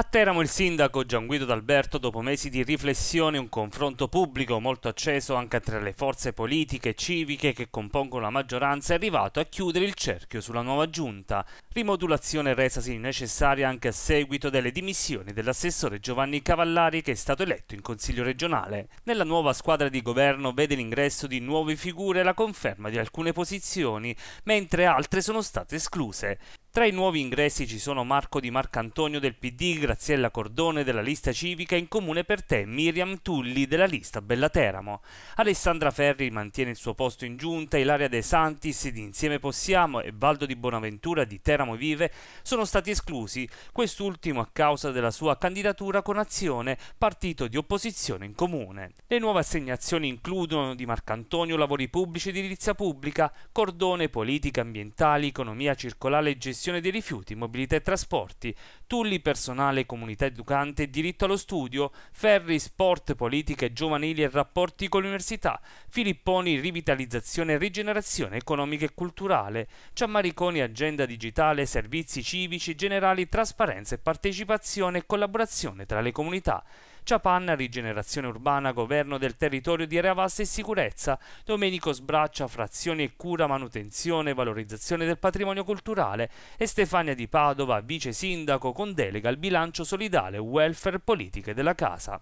A Teramo il sindaco Gian Guido D'Alberto, dopo mesi di riflessione e un confronto pubblico molto acceso anche tra le forze politiche e civiche che compongono la maggioranza, è arrivato a chiudere il cerchio sulla nuova giunta, rimodulazione resasi necessaria anche a seguito delle dimissioni dell'assessore Giovanni Cavallari che è stato eletto in Consiglio regionale. Nella nuova squadra di governo vede l'ingresso di nuove figure e la conferma di alcune posizioni, mentre altre sono state escluse. Tra i nuovi ingressi ci sono Marco Di Marcantonio del PD, Graziella Cordone della lista civica in comune per te, Miriam Tulli della lista Bella Teramo. Alessandra Ferri mantiene il suo posto in giunta, Ilaria De Santis di Insieme Possiamo e Valdo Di Bonaventura di Teramo Vive sono stati esclusi, quest'ultimo a causa della sua candidatura con Azione, partito di opposizione in comune. Le nuove assegnazioni includono Di Marcantonio lavori pubblici ed edilizia pubblica, Cordone politica ambientale, economia circolare e gestione gestione dei rifiuti, mobilità e trasporti, Tulli personale comunità educante, diritto allo studio, Ferri sport, politica e giovanili e rapporti con l'università, Filipponi rivitalizzazione e rigenerazione economica e culturale, Ciammariconi agenda digitale, servizi civici, generali, trasparenza e partecipazione e collaborazione tra le comunità. Ciapanna, rigenerazione urbana, governo del territorio di area vasta e sicurezza, Domenico Sbraccia, frazioni e cura, manutenzione, e valorizzazione del patrimonio culturale e Stefania di Padova, vice sindaco, con delega al bilancio solidale welfare politiche della Casa.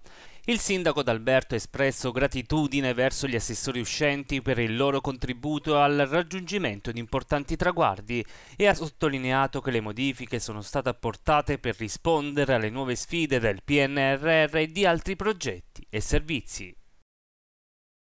Il sindaco d'Alberto ha espresso gratitudine verso gli assessori uscenti per il loro contributo al raggiungimento di importanti traguardi e ha sottolineato che le modifiche sono state apportate per rispondere alle nuove sfide del PNRR e di altri progetti e servizi.